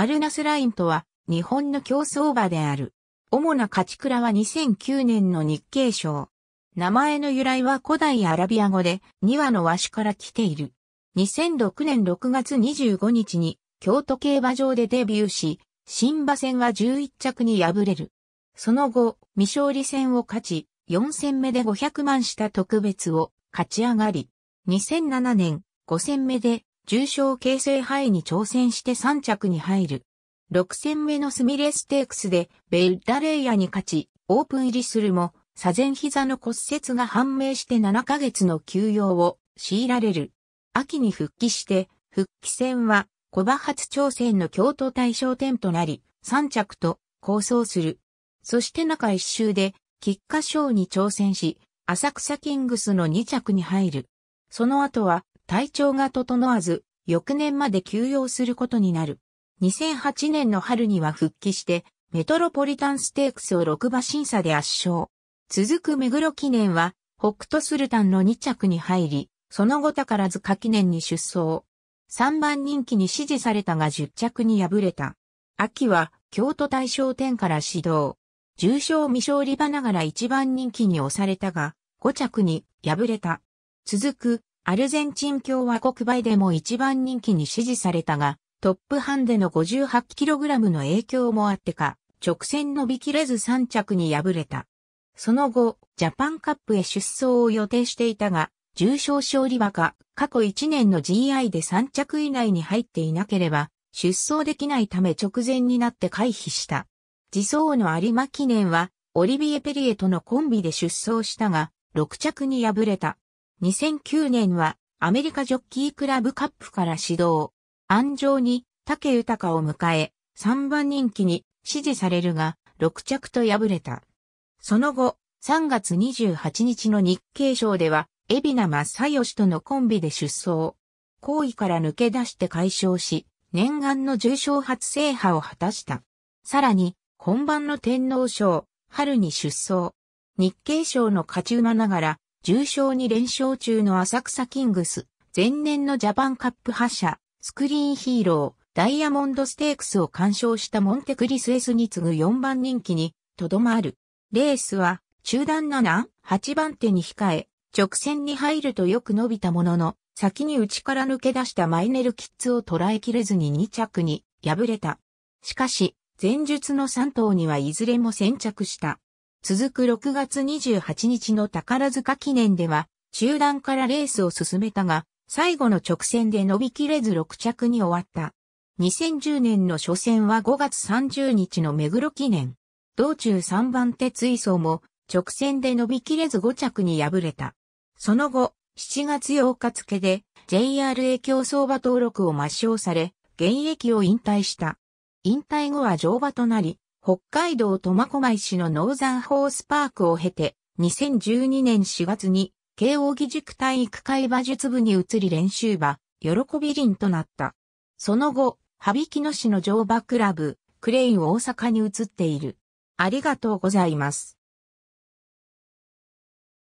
アルナスラインとは日本の競走馬である。主な勝ち倉は2009年の日経賞。名前の由来は古代アラビア語で2羽の和紙から来ている。2006年6月25日に京都競馬場でデビューし、新馬戦は11着に敗れる。その後、未勝利戦を勝ち、4戦目で500万した特別を勝ち上がり、2007年5戦目で重賞形成囲に挑戦して3着に入る。6戦目のスミレステークスでベルダレイヤに勝ち、オープン入りするも、左前膝の骨折が判明して7ヶ月の休養を強いられる。秋に復帰して、復帰戦は、小馬初挑戦の京都大賞点となり、3着と構想する。そして中一周で、菊花賞に挑戦し、浅草キングスの2着に入る。その後は、体調が整わず、翌年まで休養することになる。2008年の春には復帰して、メトロポリタンステークスを6馬審査で圧勝。続く目黒記念は、北斗スルタンの2着に入り、その後宝塚記念に出走。3番人気に支持されたが10着に敗れた。秋は、京都大賞店から始動。重賞未勝利場ながら1番人気に押されたが、5着に敗れた。続く、アルゼンチン共和国杯でも一番人気に支持されたが、トップハンデの 58kg の影響もあってか、直線伸びきれず3着に敗れた。その後、ジャパンカップへ出走を予定していたが、重症勝利馬か、過去1年の GI で3着以内に入っていなければ、出走できないため直前になって回避した。自走の有馬記念は、オリビエ・ペリエとのコンビで出走したが、6着に敗れた。2009年はアメリカジョッキークラブカップから始動。安城に竹豊を迎え、3番人気に支持されるが、6着と敗れた。その後、3月28日の日経賞では、海老名正義とのコンビで出走。後位から抜け出して解消し、念願の重賞初制覇を果たした。さらに、本番の天皇賞、春に出走。日経賞の勝ち馬ながら、重賞に連勝中の浅草キングス、前年のジャパンカップ覇者、スクリーンヒーロー、ダイヤモンドステークスを鑑賞したモンテクリス S に次ぐ4番人気に、とどまる。レースは、中段7、8番手に控え、直線に入るとよく伸びたものの、先に内から抜け出したマイネルキッズを捉えきれずに2着に敗れた。しかし、前述の3頭にはいずれも先着した。続く6月28日の宝塚記念では、中段からレースを進めたが、最後の直線で伸びきれず6着に終わった。2010年の初戦は5月30日の目黒記念。道中3番手追走も直線で伸びきれず5着に敗れた。その後、7月8日付で JRA 競争馬登録を抹消され、現役を引退した。引退後は乗馬となり、北海道苫小牧市のノーザンホースパークを経て、2012年4月に、慶応義塾体育会馬術部に移り練習馬、喜び林となった。その後、羽曳野市の乗馬クラブ、クレイン大阪に移っている。ありがとうございます。